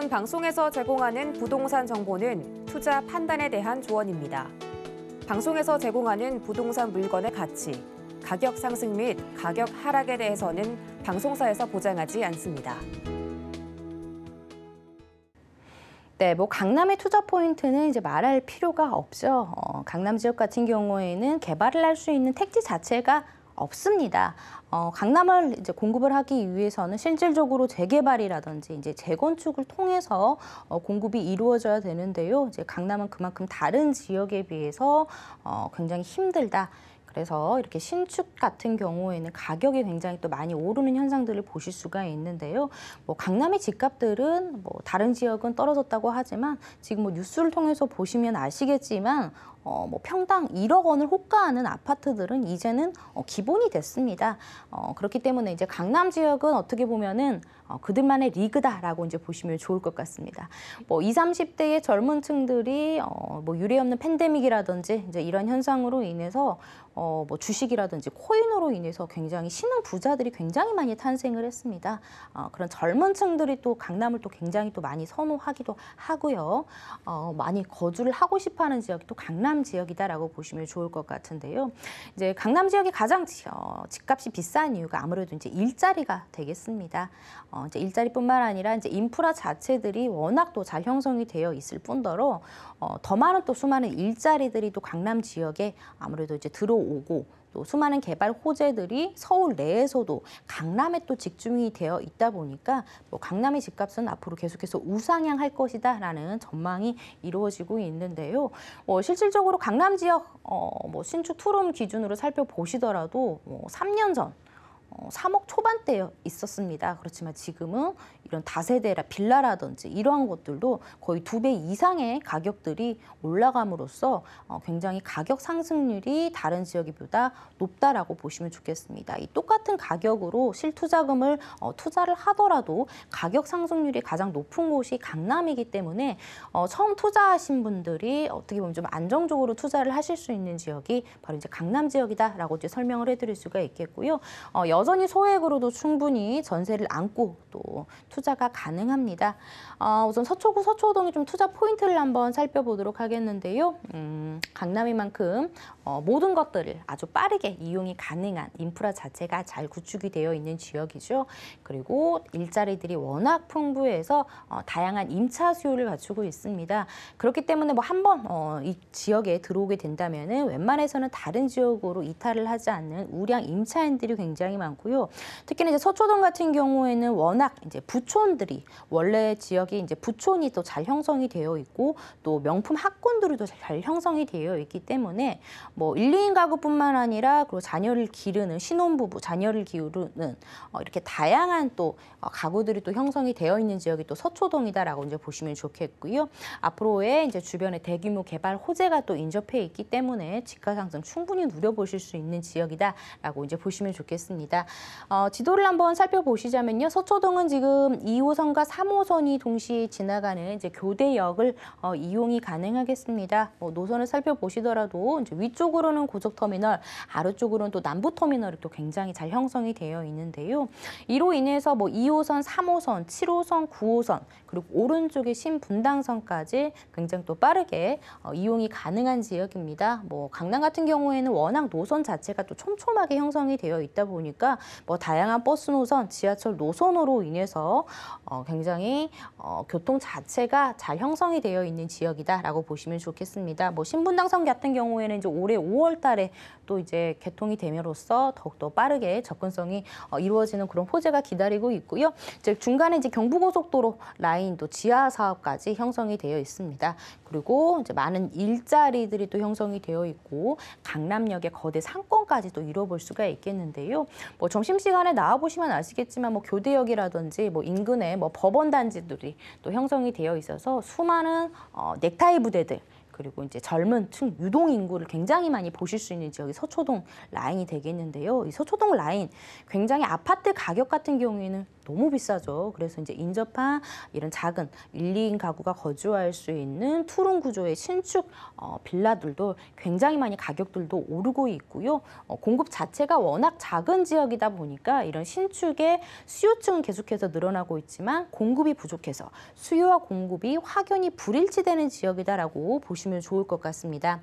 본 방송에서 제공하는 부동산 정보는 투자 판단에 대한 조언입니다. 방송에서 제공하는 부동산 물건의 가치, 가격 상승 및 가격 하락에 대해서는 방송사에서 보장하지 않습니다. 네, 뭐 강남의 투자 포인트는 이제 말할 필요가 없죠. 어, 강남 지역 같은 경우에는 개발을 할 수 있는 택지 자체가 없습니다. 어, 강남을 이제 공급을 하기 위해서는 실질적으로 재개발이라든지 이제 재건축을 통해서 어, 공급이 이루어져야 되는데요. 이제 강남은 그만큼 다른 지역에 비해서 어, 굉장히 힘들다. 그래서 이렇게 신축 같은 경우에는 가격이 굉장히 또 많이 오르는 현상들을 보실 수가 있는데요. 뭐 강남의 집값들은 뭐 다른 지역은 떨어졌다고 하지만 지금 뭐 뉴스를 통해서 보시면 아시겠지만 어, 뭐 평당 1억 원을 호가하는 아파트들은 이제는 어, 기본이 됐습니다. 어, 그렇기 때문에 이제 강남 지역은 어떻게 보면은 어, 그들만의 리그다라고 이제 보시면 좋을 것 같습니다. 뭐 20, 30대의 젊은 층들이 어, 뭐 유례 없는 팬데믹이라든지 이제 이런 현상으로 인해서 어, 뭐 주식이라든지 코인으로 인해서 굉장히 신흥 부자들이 굉장히 많이 탄생을 했습니다. 어, 그런 젊은 층들이 또 강남을 또 굉장히 또 많이 선호하기도 하고요. 어, 많이 거주를 하고 싶어 하는 지역이 또 강남 강남 지역이다라고 보시면 좋을 것 같은데요. 이제 강남 지역이 가장 어, 집값이 비싼 이유가 아무래도 이제 일자리가 되겠습니다. 어, 이제 일자리뿐만 아니라 이제 인프라 자체들이 워낙 또 잘 형성이 되어 있을 뿐더러 어, 더 많은 또 수많은 일자리들이 또 강남 지역에 아무래도 이제 들어오고 또 수많은 개발 호재들이 서울 내에서도 강남에 또 집중이 되어 있다 보니까 뭐 강남의 집값은 앞으로 계속해서 우상향할 것이다라는 전망이 이루어지고 있는데요. 뭐 실질적으로 강남 지역 어, 뭐 신축 투룸 기준으로 살펴보시더라도 뭐 3년 전 어, 3억 초반대에 있었습니다. 그렇지만 지금은 이런 다세대라 빌라라든지 이러한 것들도 거의 두 배 이상의 가격들이 올라감으로써 어, 굉장히 가격 상승률이 다른 지역이보다 높다라고 보시면 좋겠습니다. 이 똑같은 가격으로 실투자금을 어, 투자를 하더라도 가격 상승률이 가장 높은 곳이 강남이기 때문에 어, 처음 투자하신 분들이 어떻게 보면 좀 안정적으로 투자를 하실 수 있는 지역이 바로 이제 강남 지역이다라고 이제 설명을 해드릴 수가 있겠고요. 어, 여전히 소액으로도 충분히 전세를 안고 또 투자가 가능합니다. 어, 우선 서초구 서초동의 좀 투자 포인트를 한번 살펴보도록 하겠는데요. 음, 강남이만큼 어, 모든 것들을 아주 빠르게 이용이 가능한 인프라 자체가 잘 구축이 되어 있는 지역이죠. 그리고 일자리들이 워낙 풍부해서 어, 다양한 임차 수요를 갖추고 있습니다. 그렇기 때문에 뭐 한번 어, 이 지역에 들어오게 된다면 웬만해서는 다른 지역으로 이탈을 하지 않는 우량 임차인들이 굉장히 많 많고요. 특히나 이제 서초동 같은 경우에는 워낙 이제 부촌들이 원래 지역이 이제 부촌이 또 잘 형성이 되어 있고 또 명품 학군들도 잘 형성이 되어 있기 때문에 뭐 1, 2인 가구뿐만 아니라 그리고 자녀를 기르는 신혼부부, 자녀를 기르는 어, 이렇게 다양한 또 어, 가구들이 또 형성이 되어 있는 지역이 또 서초동이다라고 이제 보시면 좋겠고요. 앞으로의 이제 주변의 대규모 개발 호재가 또 인접해 있기 때문에 집가 상승 충분히 누려보실 수 있는 지역이다라고 이제 보시면 좋겠습니다. 있습니다. 어, 지도를 한번 살펴보시자면요. 서초동은 지금 2호선과 3호선이 동시에 지나가는 이제 교대역을 어, 이용이 가능하겠습니다. 뭐 노선을 살펴보시더라도 이제 위쪽으로는 고속터미널, 아래쪽으로는 또 남부터미널이 또 굉장히 잘 형성이 되어 있는데요. 이로 인해서 뭐 2호선, 3호선, 7호선, 9호선 그리고 오른쪽에 신분당선까지 굉장히 또 빠르게 어, 이용이 가능한 지역입니다. 뭐 강남 같은 경우에는 워낙 노선 자체가 또 촘촘하게 형성이 되어 있다 보니까 보니까 뭐 다양한 버스 노선, 지하철 노선으로 인해서 어, 굉장히 어, 교통 자체가 잘 형성이 되어 있는 지역이다라고 보시면 좋겠습니다. 뭐 신분당선 같은 경우에는 이제 올해 5월 달에 또 이제 개통이 됨으로써 더욱더 빠르게 접근성이 어, 이루어지는 그런 호재가 기다리고 있고요. 이제 중간에 이제 경부고속도로 라인 도 지하 사업까지 형성이 되어 있습니다. 그리고 이제 많은 일자리들이 또 형성이 되어 있고 강남역의 거대 상권까지 도 이뤄볼 수가 있겠는데요. 뭐 점심시간에 나와보시면 아시겠지만 뭐 교대역이라든지 뭐 인근에 뭐 법원 단지들이 또 형성이 되어 있어서 수많은 어, 넥타이 부대들 그리고 이제 젊은 층 유동 인구를 굉장히 많이 보실 수 있는 지역이 서초동 라인이 되겠는데요. 이 서초동 라인 굉장히 아파트 가격 같은 경우에는 너무 비싸죠. 그래서 이제 인접한 이런 작은 1, 2인 가구가 거주할 수 있는 투룸 구조의 신축 어, 빌라들도 굉장히 많이 가격들도 오르고 있고요. 어, 공급 자체가 워낙 작은 지역이다 보니까 이런 신축의 수요층은 계속해서 늘어나고 있지만 공급이 부족해서 수요와 공급이 확연히 불일치되는 지역이다라고 보시면 좋을 것 같습니다.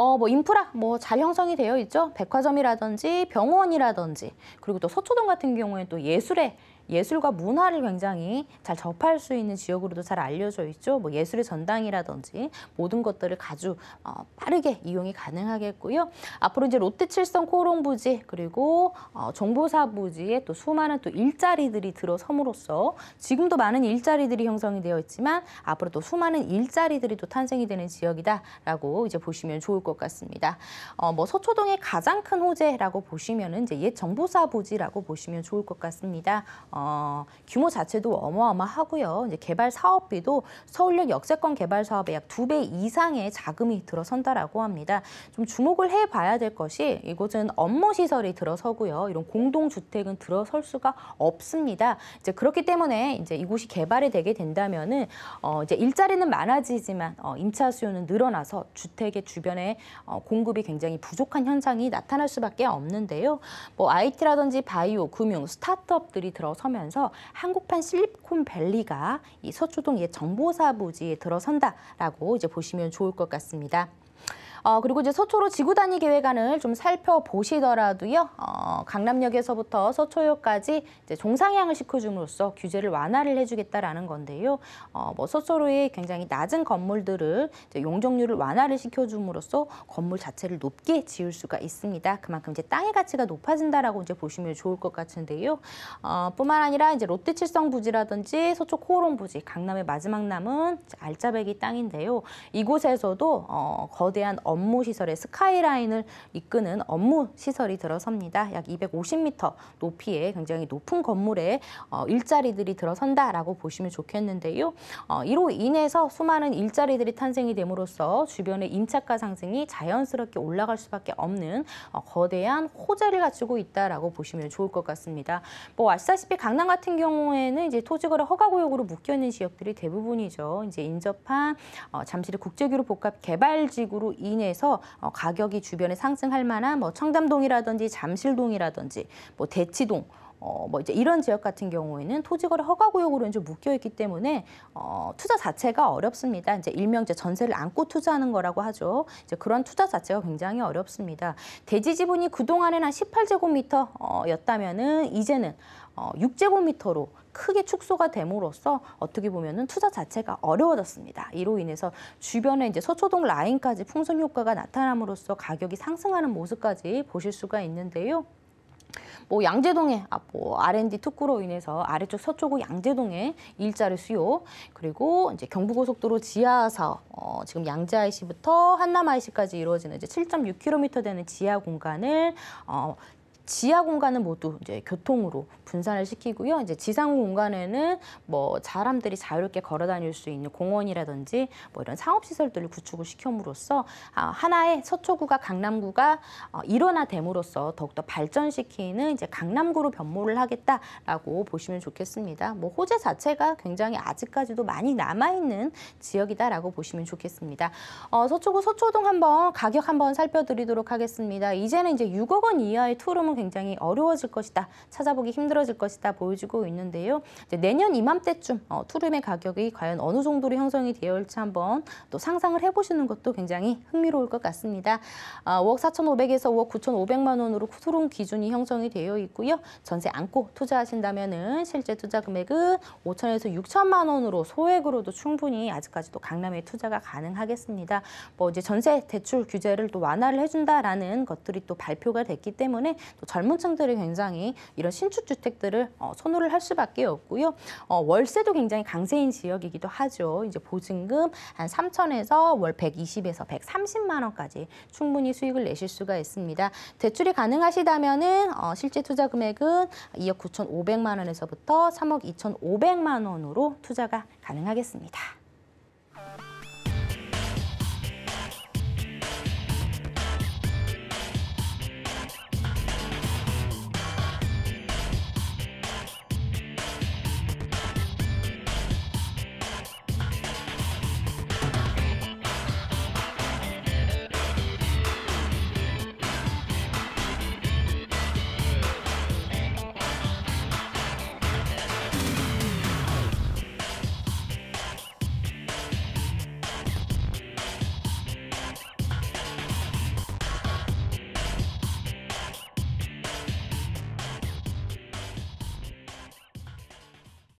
어, 뭐 인프라 뭐 잘 형성이 되어 있죠. 백화점이라든지 병원이라든지 그리고 또 서초동 같은 경우에또 예술의 예술과 문화를 굉장히 잘 접할 수 있는 지역으로도 잘 알려져 있죠. 뭐 예술의 전당이라든지 모든 것들을 아주 어, 빠르게 이용이 가능하겠고요. 앞으로 이제 롯데 칠성 코롱 부지 그리고 어, 정보사 부지에 또 수많은 또 일자리들이 들어섬으로써 지금도 많은 일자리들이 형성이 되어 있지만 앞으로 또 수많은 일자리들이 또 탄생이 되는 지역이다라고 이제 보시면 좋을 것 같습니다. 어, 뭐 서초동의 가장 큰 호재라고 보시면은 이제 옛 정보사 부지라고 보시면 좋을 것 같습니다. 어, 어, 규모 자체도 어마어마하고요. 이제 개발 사업비도 서울역 역세권 개발 사업에 약 두 배 이상의 자금이 들어선다라고 합니다. 좀 주목을 해봐야 될 것이 이곳은 업무 시설이 들어서고요. 이런 공동 주택은 들어설 수가 없습니다. 이제 그렇기 때문에 이제 이곳이 개발이 되게 된다면은 어, 이제 일자리는 많아지지만 어, 임차 수요는 늘어나서 주택의 주변에 어, 공급이 굉장히 부족한 현상이 나타날 수밖에 없는데요. 뭐 IT라든지 바이오, 금융, 스타트업들이 들어서 들서면서 한국판 실리콘밸리가 이 서초동 의 정보사 부지에 들어선다라고 이제 보시면 좋을 것 같습니다. 어, 그리고 이제 서초로 지구단위 계획안을 좀 살펴보시더라도요. 어, 강남역에서부터 서초역까지 이제 종상향을 시켜줌으로써 규제를 완화를 해주겠다라는 건데요. 어, 뭐 서초로의 굉장히 낮은 건물들을 이제 용적률을 완화를 시켜줌으로써 건물 자체를 높게 지을 수가 있습니다. 그만큼 이제 땅의 가치가 높아진다라고 이제 보시면 좋을 것 같은데요. 어, 뿐만 아니라 이제 롯데 칠성 부지라든지 서초 코오롱 부지, 강남의 마지막 남은 알짜배기 땅인데요. 이곳에서도 어, 거대한 업 업무 시설의 스카이라인을 이끄는 업무 시설이 들어섭니다. 약 250m 높이의 굉장히 높은 건물에 어, 일자리들이 들어선다라고 보시면 좋겠는데요. 어, 이로 인해서 수많은 일자리들이 탄생이 됨으로써 주변의 임차가 상승이 자연스럽게 올라갈 수밖에 없는 어, 거대한 호재를 갖추고 있다라고 보시면 좋을 것 같습니다. 뭐 아시다시피 강남 같은 경우에는 이제 토지거래 허가구역으로 묶여 있는 지역들이 대부분이죠. 이제 인접한 어, 잠실의 국제기류 복합 개발지구로 인 인해서 어, 가격이 주변에 상승할 만한 뭐 청담동이라든지 잠실동이라든지 뭐 대치동 어, 뭐 이제 이런 지역 같은 경우에는 토지거래 허가구역으로 이제 묶여 있기 때문에 어, 투자 자체가 어렵습니다. 이제 일명 이제 전세를 안고 투자하는 거라고 하죠. 이제 그런 투자 자체가 굉장히 어렵습니다. 대지 지분이 그동안에는 한 18제곱미터였다면은 어 이제는 어, 6제곱미터로 크게 축소가 됨으로써 어떻게 보면은 투자 자체가 어려워졌습니다. 이로 인해서 주변에 이제 서초동 라인까지 풍선 효과가 나타남으로써 가격이 상승하는 모습까지 보실 수가 있는데요. 뭐 양재동에 아, 뭐 R&D 특구로 인해서 아래쪽 서초구 양재동에 일자리 수요 그리고 이제 경부고속도로 지하사 어, 지금 양재 IC부터 한남 IC까지 이루어지는 이제 7.6km 되는 지하 공간을 어, 지하 공간은 모두 이제 교통으로 분산을 시키고요. 이제 지상 공간에는 뭐 사람들이 자유롭게 걸어 다닐 수 있는 공원이라든지 뭐 이런 상업 시설들을 구축을 시킴으로써 아, 하나의 서초구가 강남구가 어, 일원화됨으로써 더욱더 발전시키는 이제 강남구로 변모를 하겠다라고 보시면 좋겠습니다. 뭐 호재 자체가 굉장히 아직까지도 많이 남아 있는 지역이다라고 보시면 좋겠습니다. 어, 서초구 서초동 한번 가격 한번 살펴드리도록 하겠습니다. 이제는 이제 6억 원 이하의 투룸은 굉장히 어려워질 것이다. 찾아보기 힘들어질 것이다 보여주고 있는데요. 내년 이맘때쯤 어, 투룸의 가격이 과연 어느 정도로 형성이 되어 올지 한번 또 상상을 해보시는 것도 굉장히 흥미로울 것 같습니다. 아, 5억 4,500에서 5억 9,500만 원으로 투룸 기준이 형성이 되어 있고요. 전세 안고 투자하신다면 은 실제 투자 금액은 5천에서 6천만 원으로 소액으로도 충분히 아직까지도 강남에 투자가 가능하겠습니다. 뭐 이제 전세 대출 규제를 또 완화를 해준다라는 것들이 또 발표가 됐기 때문에 또 젊은 층들이 굉장히 이런 신축 주택들을 어, 선호를 할 수밖에 없고요. 어, 월세도 굉장히 강세인 지역이기도 하죠. 이제 보증금 한 3천에서 월 120에서 130만 원까지 충분히 수익을 내실 수가 있습니다. 대출이 가능하시다면은 어, 실제 투자 금액은 2억 9,500만 원에서부터 3억 2,500만 원으로 투자가 가능하겠습니다.